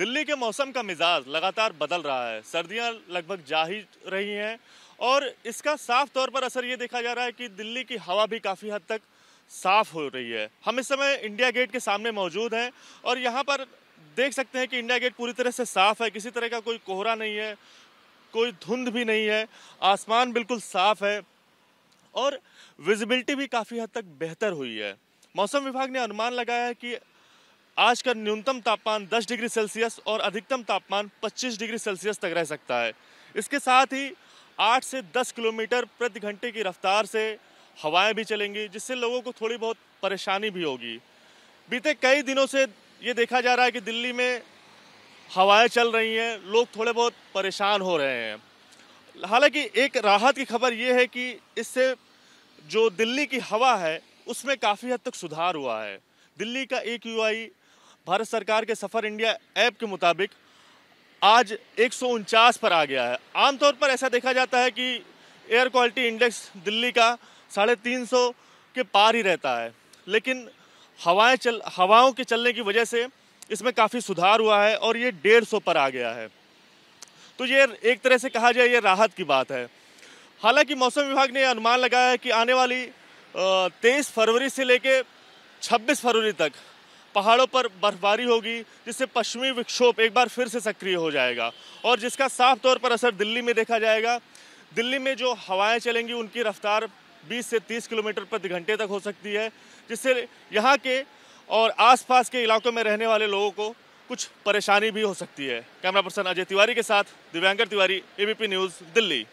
दिल्ली के मौसम का मिजाज लगातार बदल रहा है सर्दियां लगभग जा ही रही हैं और इसका साफ तौर पर असर ये देखा जा रहा है कि दिल्ली की हवा भी काफ़ी हद तक साफ हो रही है हम इस समय इंडिया गेट के सामने मौजूद हैं और यहाँ पर देख सकते हैं कि इंडिया गेट पूरी तरह से साफ है किसी तरह का कोई कोहरा नहीं है कोई धुंध भी नहीं है आसमान बिल्कुल साफ है और विजिबिलिटी भी काफ़ी हद तक बेहतर हुई है मौसम विभाग ने अनुमान लगाया है कि आज का न्यूनतम तापमान 10 डिग्री सेल्सियस और अधिकतम तापमान 25 डिग्री सेल्सियस तक रह सकता है इसके साथ ही 8 से 10 किलोमीटर प्रति घंटे की रफ्तार से हवाएं भी चलेंगी जिससे लोगों को थोड़ी बहुत परेशानी भी होगी बीते कई दिनों से ये देखा जा रहा है कि दिल्ली में हवाएं चल रही हैं लोग थोड़े बहुत परेशान हो रहे हैं हालांकि एक राहत की खबर ये है कि इससे जो दिल्ली की हवा है उसमें काफ़ी हद तक सुधार हुआ है दिल्ली का एक यू आई भारत सरकार के सफ़र इंडिया ऐप के मुताबिक आज एक पर आ गया है आमतौर पर ऐसा देखा जाता है कि एयर क्वालिटी इंडेक्स दिल्ली का साढ़े तीन सौ के पार ही रहता है लेकिन हवाएं चल हवाओं के चलने की वजह से इसमें काफ़ी सुधार हुआ है और ये डेढ़ सौ पर आ गया है तो ये एक तरह से कहा जाए ये राहत की बात है हालांकि मौसम विभाग ने अनुमान लगाया है कि आने वाली तेईस फरवरी से लेकर 26 फरवरी तक पहाड़ों पर बर्फबारी होगी जिससे पश्चिमी विक्षोभ एक बार फिर से सक्रिय हो जाएगा और जिसका साफ तौर पर असर दिल्ली में देखा जाएगा दिल्ली में जो हवाएं चलेंगी उनकी रफ्तार 20 से 30 किलोमीटर प्रति घंटे तक हो सकती है जिससे यहाँ के और आसपास के इलाकों में रहने वाले लोगों को कुछ परेशानी भी हो सकती है कैमरा पर्सन अजय तिवारी के साथ दिव्यांकर तिवारी एबीपी न्यूज़ दिल्ली